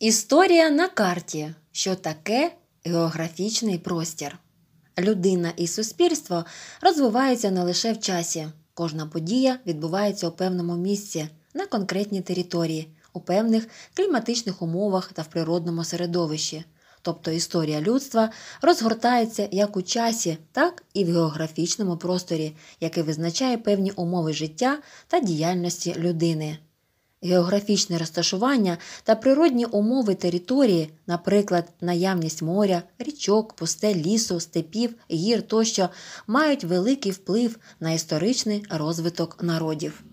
Історія на карті, що таке географічний простір. Людина і суспільство розвиваються не лише в часі. Кожна подія відбувається у певному місці, на конкретній території, у певних кліматичних умовах та в природному середовищі. Тобто історія людства розгортається як у часі, так і в географічному просторі, який визначає певні умови життя та діяльності людини географічне розташування та природні умови території, наприклад, наявність моря, річок, пусте лісу, степів, гір тощо, мають великий вплив на історичний розвиток народів.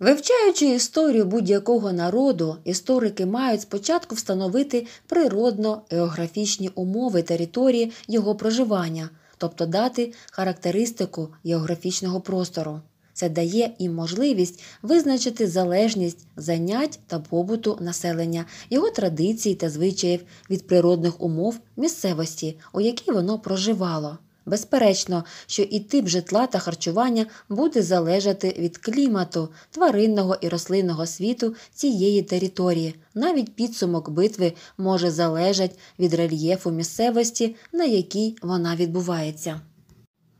Вивчаючи історію будь-якого народу, історики мають спочатку встановити природно географічні умови території його проживання, тобто дати характеристику географічного простору. Це дає їм можливість визначити залежність занять та побуту населення, його традицій та звичаїв від природних умов місцевості, у якій воно проживало. Безперечно, що і тип житла та харчування буде залежати від клімату, тваринного і рослинного світу цієї території. Навіть підсумок битви може залежати від рельєфу місцевості, на якій вона відбувається.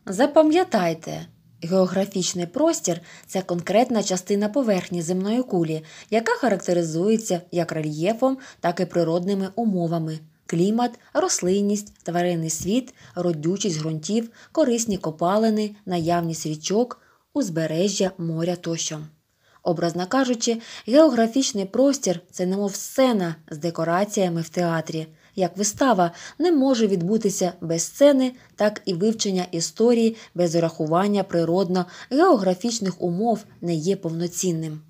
Запам'ятайте, Географічний простір це конкретна частина поверхні земної кулі, яка характеризується як рельєфом, так і природними умовами. Клімат, рослинність, тваринний світ, родючість ґрунтів, корисні копалини, наявність річок, узбережжя, моря тощо. Образно кажучи, географічний простір це немов сцена з декораціями в театрі, як вистава, не може відбутися без сцени, так і вивчення історії без урахування природно географічних умов не є повноцінним.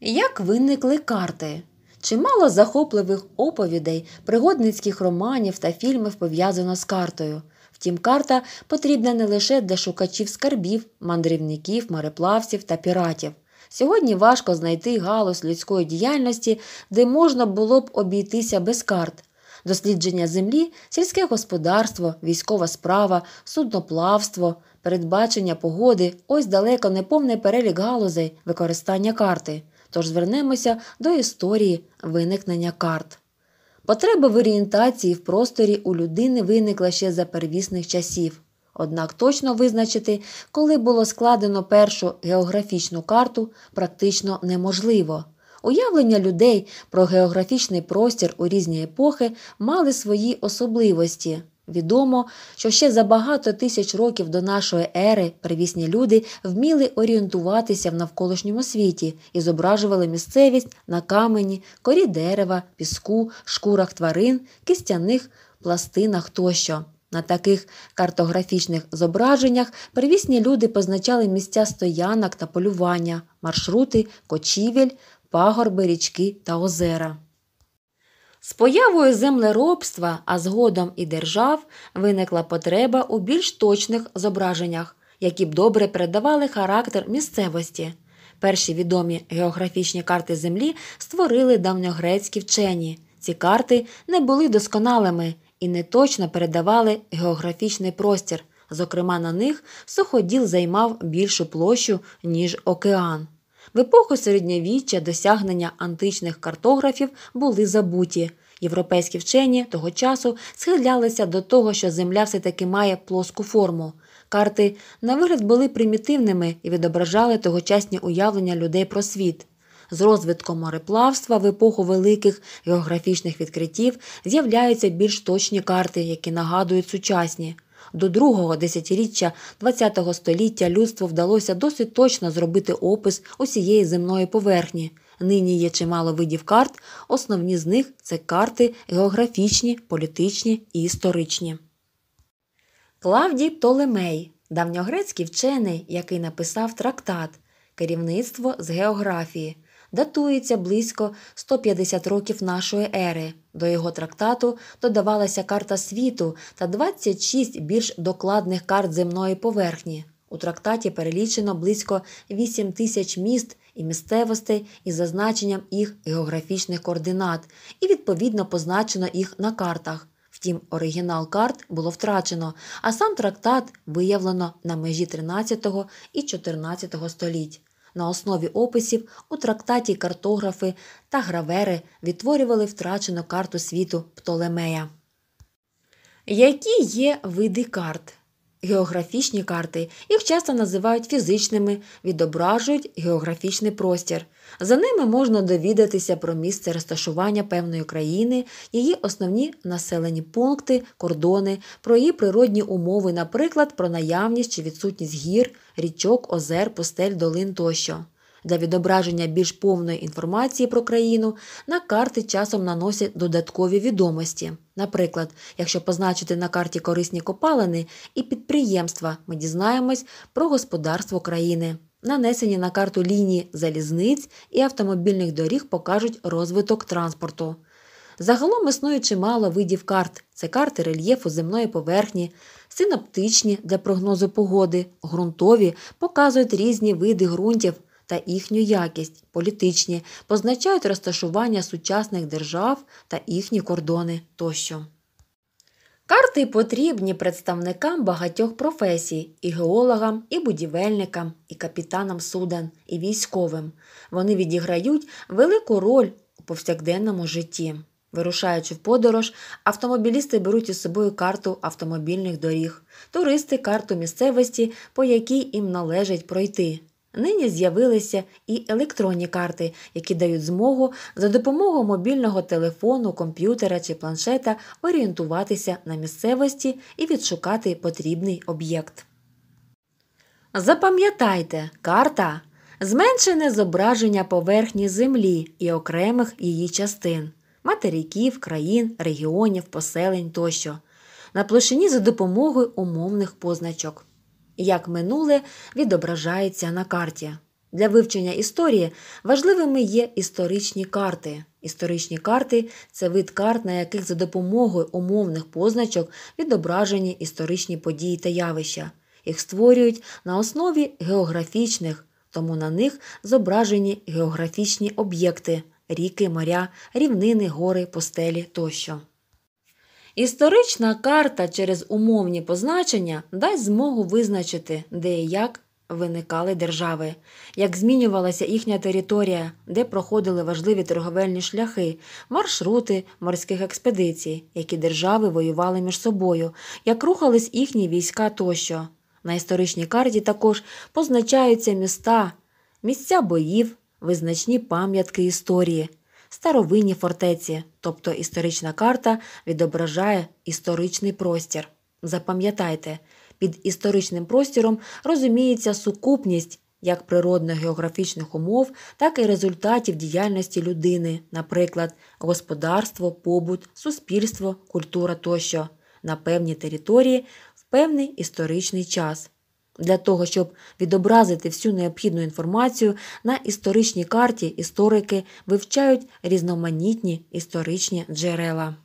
Як виникли карти? Чимало захопливих оповідей, пригодницьких романів та фільмів пов'язано з картою. Втім, карта потрібна не лише для шукачів скарбів, мандрівників, мореплавців та піратів. Сьогодні важко знайти галузь людської діяльності, де можна було б обійтися без карт, дослідження землі, сільське господарство, військова справа, судноплавство, передбачення погоди, ось далеко не повний перелік галузей використання карти. Тож звернемося до історії виникнення карт. Потреба в орієнтації в просторі у людини виникла ще за первісних часів. Однак точно визначити, коли було складено першу географічну карту, практично неможливо. Уявлення людей про географічний простір у різні епохи мали свої особливості. Відомо, що ще за багато тисяч років до нашої ери первісні люди вміли орієнтуватися в навколишньому світі і зображували місцевість на камені, корі дерева, піску, шкурах тварин, кистяних пластинах тощо. На таких картографічних зображеннях первісні люди позначали місця стоянок та полювання, маршрути, кочівель, пагорби, річки та озера. З появою землеробства, а згодом і держав, виникла потреба у більш точних зображеннях, які б добре передавали характер місцевості. Перші відомі географічні карти землі створили давньогрецькі вчені. Ці карти не були досконалими і не точно передавали географічний простір. Зокрема, на них суходіл займав більшу площу, ніж океан. В епоху середньовіччя досягнення античних картографів були забуті. Європейські вчені того часу схилялися до того, що земля все таки має плоску форму. Карти на вигляд були примітивними і відображали тогочасні уявлення людей про світ. З розвитком мореплавства в епоху великих географічних відкриттів з'являються більш точні карти, які нагадують сучасні до другого десятиріччя ХХ століття людству вдалося досить точно зробити опис усієї земної поверхні. Нині є чимало видів карт. Основні з них це карти географічні, політичні і історичні. Клавдій Птолемей давньогрецький вчений, який написав трактат Керівництво з географії датується близько 150 років нашої ери. До його трактату додавалася карта світу та 26 більш докладних карт земної поверхні. У трактаті перелічено близько 8 тисяч міст і місцевостей із зазначенням їх географічних координат, і відповідно позначено їх на картах. Втім, оригінал карт було втрачено, а сам трактат виявлено на межі 13 і 14 століть на основі описів у трактаті картографи та гравери відтворювали втрачену карту світу Птолемея. Які є види карт? Географічні карти їх часто називають фізичними, відображують географічний простір. За ними можна довідатися про місце розташування певної країни, її основні населені пункти, кордони, про її природні умови, наприклад, про наявність чи відсутність гір, річок, озер, пустель, долин тощо. Для відображення більш повної інформації про країну на карти часом наносять додаткові відомості. Наприклад, якщо позначити на карті корисні копалини і підприємства, ми дізнаємось про господарство країни. Нанесені на карту лінії залізниць і автомобільних доріг покажуть розвиток транспорту. Загалом існує чимало видів карт: це карти рельєфу земної поверхні, синоптичні для прогнозу погоди, ґрунтові показують різні види ґрунтів та їхню якість, політичні, позначають розташування сучасних держав та їхні кордони тощо. Карти потрібні представникам багатьох професій і геологам, і будівельникам, і капітанам суден, і військовим. Вони відіграють велику роль у повсякденному житті. Вирушаючи в подорож, автомобілісти беруть із собою карту автомобільних доріг, туристи карту місцевості, по якій їм належить пройти. Нині з'явилися і електронні карти, які дають змогу за допомогою мобільного телефону, комп'ютера чи планшета орієнтуватися на місцевості і відшукати потрібний об'єкт. Запам'ятайте, карта зменшене зображення поверхні землі і окремих її частин, материків, країн, регіонів, поселень тощо, на площині за допомогою умовних позначок як минуле відображається на карті. Для вивчення історії важливими є історичні карти. Історичні карти це вид карт, на яких за допомогою умовних позначок відображені історичні події та явища. Їх створюють на основі географічних, тому на них зображені географічні об'єкти ріки, моря, рівнини, гори, постелі тощо. Історична карта через умовні позначення дасть змогу визначити, де і як виникали держави, як змінювалася їхня територія, де проходили важливі торговельні шляхи, маршрути морських експедицій, які держави воювали між собою, як рухались їхні війська тощо. На історичній карті також позначаються міста, місця боїв, визначні пам'ятки історії старовинні фортеці, тобто історична карта відображає історичний простір. Запам'ятайте, під історичним простіром розуміється сукупність як природно-географічних умов, так і результатів діяльності людини, наприклад, господарство, побут, суспільство, культура тощо на певній території в певний історичний час для того, щоб відобразити всю необхідну інформацію на історичній карті історики вивчають різноманітні історичні джерела.